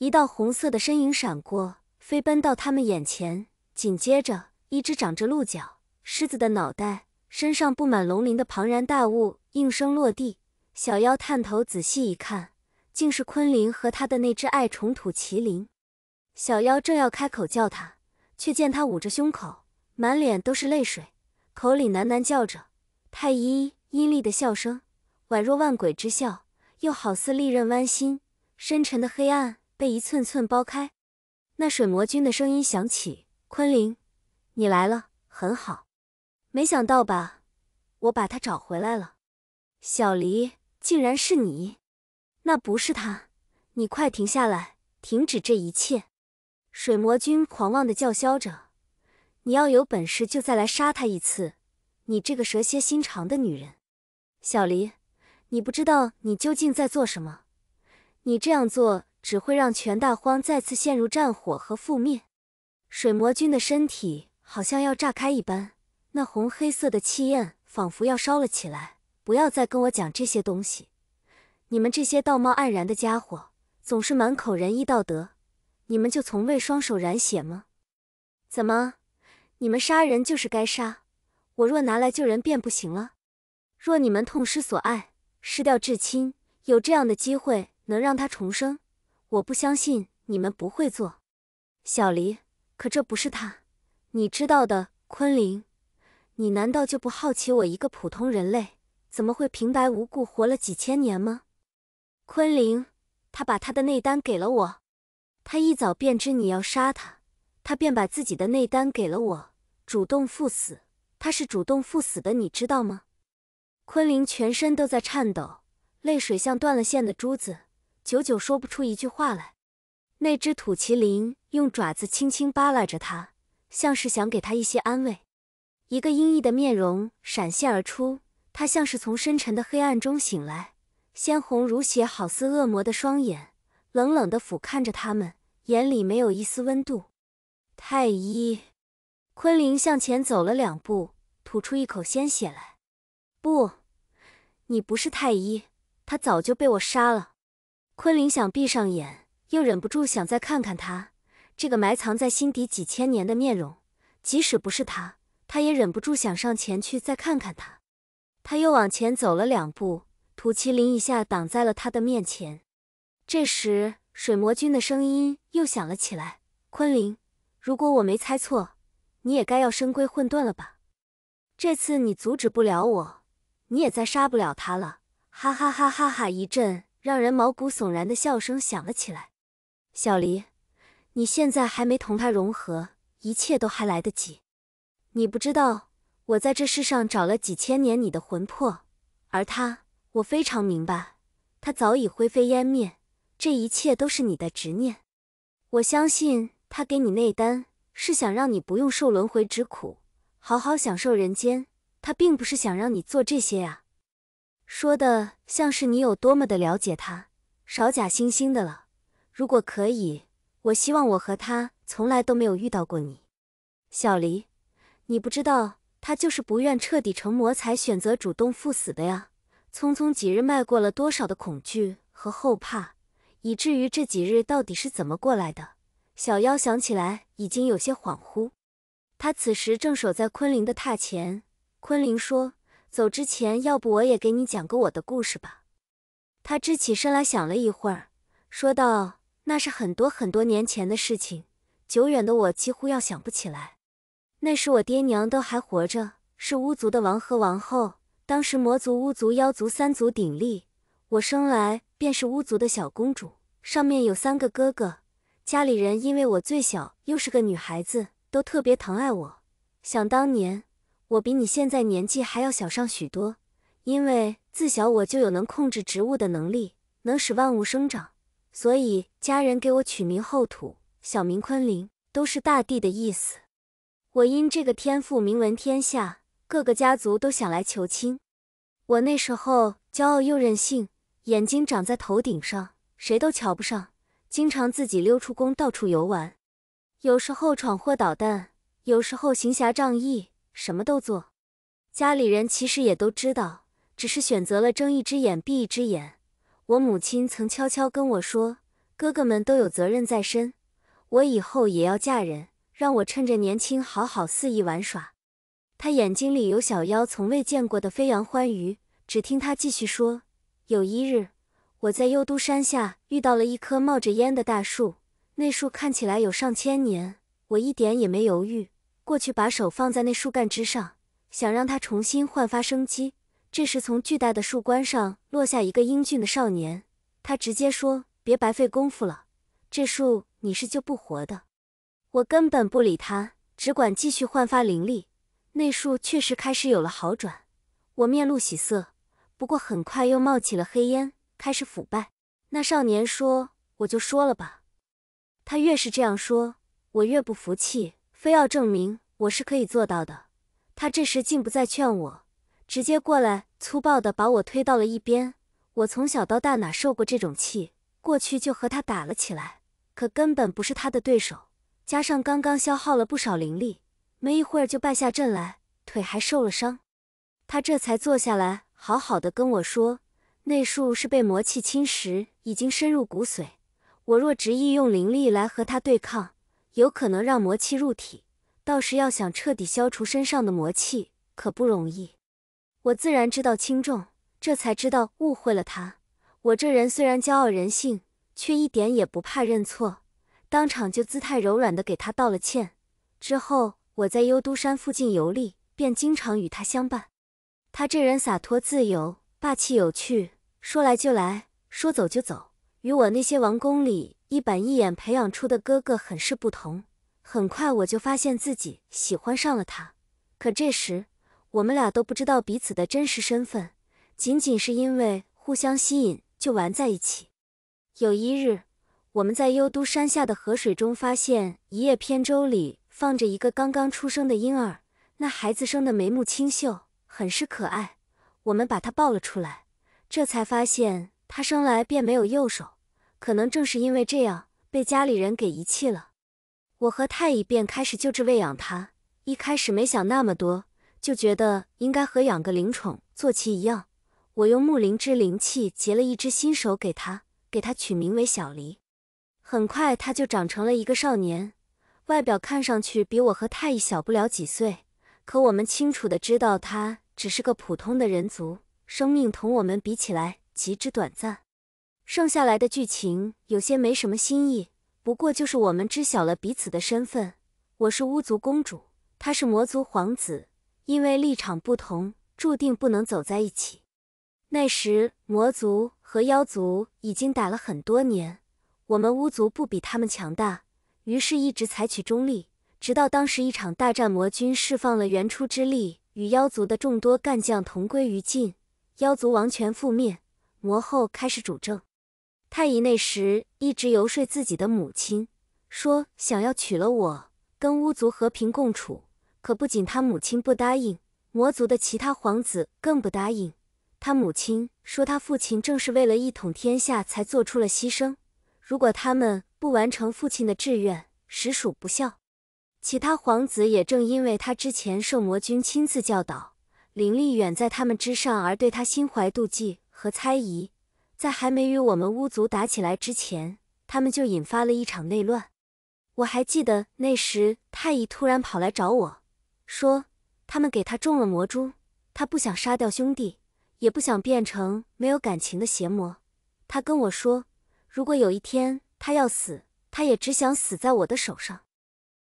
一道红色的身影闪过，飞奔到他们眼前。紧接着，一只长着鹿角、狮子的脑袋，身上布满龙鳞的庞然大物应声落地。小妖探头仔细一看，竟是昆凌和他的那只爱宠土麒麟。小妖正要开口叫他，却见他捂着胸口，满脸都是泪水，口里喃喃叫着：“太医阴厉的笑声，宛若万鬼之笑，又好似利刃剜心，深沉的黑暗。”被一寸寸剥开，那水魔君的声音响起：“昆凌，你来了，很好，没想到吧？我把他找回来了。小离，竟然是你！那不是他，你快停下来，停止这一切！”水魔君狂妄的叫嚣着：“你要有本事就再来杀他一次，你这个蛇蝎心肠的女人！小离，你不知道你究竟在做什么？你这样做。”只会让全大荒再次陷入战火和覆灭。水魔君的身体好像要炸开一般，那红黑色的气焰仿佛要烧了起来。不要再跟我讲这些东西，你们这些道貌岸然的家伙，总是满口仁义道德，你们就从未双手染血吗？怎么，你们杀人就是该杀，我若拿来救人便不行了？若你们痛失所爱，失掉至亲，有这样的机会能让他重生？我不相信你们不会做，小黎，可这不是他，你知道的，昆凌。你难道就不好奇我一个普通人类，怎么会平白无故活了几千年吗？昆凌，他把他的内丹给了我。他一早便知你要杀他，他便把自己的内丹给了我，主动赴死。他是主动赴死的，你知道吗？昆凌全身都在颤抖，泪水像断了线的珠子。久久说不出一句话来，那只土麒麟用爪子轻轻扒拉着他，像是想给他一些安慰。一个阴翳的面容闪现而出，他像是从深沉的黑暗中醒来，鲜红如血，好似恶魔的双眼，冷冷地俯瞰着他们，眼里没有一丝温度。太医，昆凌向前走了两步，吐出一口鲜血来。不，你不是太医，他早就被我杀了。昆凌想闭上眼，又忍不住想再看看他这个埋藏在心底几千年的面容。即使不是他，他也忍不住想上前去再看看他。他又往前走了两步，土麒麟一下挡在了他的面前。这时，水魔君的声音又响了起来：“昆凌，如果我没猜错，你也该要深归混沌了吧？这次你阻止不了我，你也再杀不了他了。”哈哈哈哈哈！一阵。让人毛骨悚然的笑声响了起来。小黎，你现在还没同他融合，一切都还来得及。你不知道，我在这世上找了几千年你的魂魄，而他，我非常明白，他早已灰飞烟灭。这一切都是你的执念。我相信他给你内丹，是想让你不用受轮回之苦，好好享受人间。他并不是想让你做这些啊。说的像是你有多么的了解他，少假惺惺的了。如果可以，我希望我和他从来都没有遇到过你，小离。你不知道，他就是不愿彻底成魔，才选择主动赴死的呀。匆匆几日，迈过了多少的恐惧和后怕，以至于这几日到底是怎么过来的？小妖想起来已经有些恍惚。他此时正守在昆凌的榻前，昆凌说。走之前，要不我也给你讲个我的故事吧。他支起身来，想了一会儿，说道：“那是很多很多年前的事情，久远的我几乎要想不起来。那时我爹娘都还活着，是巫族的王和王后。当时魔族、巫族、妖族三族鼎立，我生来便是巫族的小公主，上面有三个哥哥。家里人因为我最小，又是个女孩子，都特别疼爱我。想当年……”我比你现在年纪还要小上许多，因为自小我就有能控制植物的能力，能使万物生长，所以家人给我取名厚土，小名昆灵，都是大地的意思。我因这个天赋名闻天下，各个家族都想来求亲。我那时候骄傲又任性，眼睛长在头顶上，谁都瞧不上，经常自己溜出宫到处游玩，有时候闯祸捣蛋，有时候行侠仗义。什么都做，家里人其实也都知道，只是选择了睁一只眼闭一只眼。我母亲曾悄悄跟我说，哥哥们都有责任在身，我以后也要嫁人，让我趁着年轻好好肆意玩耍。她眼睛里有小妖从未见过的飞扬欢愉。只听她继续说：“有一日，我在幽都山下遇到了一棵冒着烟的大树，那树看起来有上千年，我一点也没犹豫。”过去，把手放在那树干之上，想让它重新焕发生机。这时，从巨大的树冠上落下一个英俊的少年。他直接说：“别白费功夫了，这树你是救不活的。”我根本不理他，只管继续焕发灵力。那树确实开始有了好转，我面露喜色。不过，很快又冒起了黑烟，开始腐败。那少年说：“我就说了吧。”他越是这样说，我越不服气。非要证明我是可以做到的，他这时竟不再劝我，直接过来粗暴的把我推到了一边。我从小到大哪受过这种气？过去就和他打了起来，可根本不是他的对手，加上刚刚消耗了不少灵力，没一会儿就败下阵来，腿还受了伤。他这才坐下来，好好的跟我说，那树是被魔气侵蚀，已经深入骨髓，我若执意用灵力来和他对抗。有可能让魔气入体，到时要想彻底消除身上的魔气可不容易。我自然知道轻重，这才知道误会了他。我这人虽然骄傲人性，却一点也不怕认错，当场就姿态柔软的给他道了歉。之后我在幽都山附近游历，便经常与他相伴。他这人洒脱自由，霸气有趣，说来就来，说走就走。与我那些王宫里一板一眼培养出的哥哥很是不同。很快我就发现自己喜欢上了他。可这时我们俩都不知道彼此的真实身份，仅仅是因为互相吸引就玩在一起。有一日，我们在幽都山下的河水中发现一叶扁舟里放着一个刚刚出生的婴儿。那孩子生的眉目清秀，很是可爱。我们把他抱了出来，这才发现。他生来便没有右手，可能正是因为这样，被家里人给遗弃了。我和太乙便开始救治喂养他。一开始没想那么多，就觉得应该和养个灵宠坐骑一样。我用木灵之灵气结了一只新手给他，给他取名为小离。很快，他就长成了一个少年，外表看上去比我和太乙小不了几岁。可我们清楚的知道，他只是个普通的人族，生命同我们比起来。极之短暂，剩下来的剧情有些没什么新意，不过就是我们知晓了彼此的身份，我是巫族公主，他是魔族皇子，因为立场不同，注定不能走在一起。那时魔族和妖族已经打了很多年，我们巫族不比他们强大，于是一直采取中立，直到当时一场大战，魔君释放了原初之力，与妖族的众多干将同归于尽，妖族王权覆灭。魔后开始主政，太乙那时一直游说自己的母亲，说想要娶了我，跟巫族和平共处。可不仅他母亲不答应，魔族的其他皇子更不答应。他母亲说，他父亲正是为了一统天下才做出了牺牲，如果他们不完成父亲的志愿，实属不孝。其他皇子也正因为他之前受魔君亲自教导，灵力远在他们之上，而对他心怀妒忌。和猜疑，在还没与我们巫族打起来之前，他们就引发了一场内乱。我还记得那时，太乙突然跑来找我，说他们给他中了魔珠，他不想杀掉兄弟，也不想变成没有感情的邪魔。他跟我说，如果有一天他要死，他也只想死在我的手上。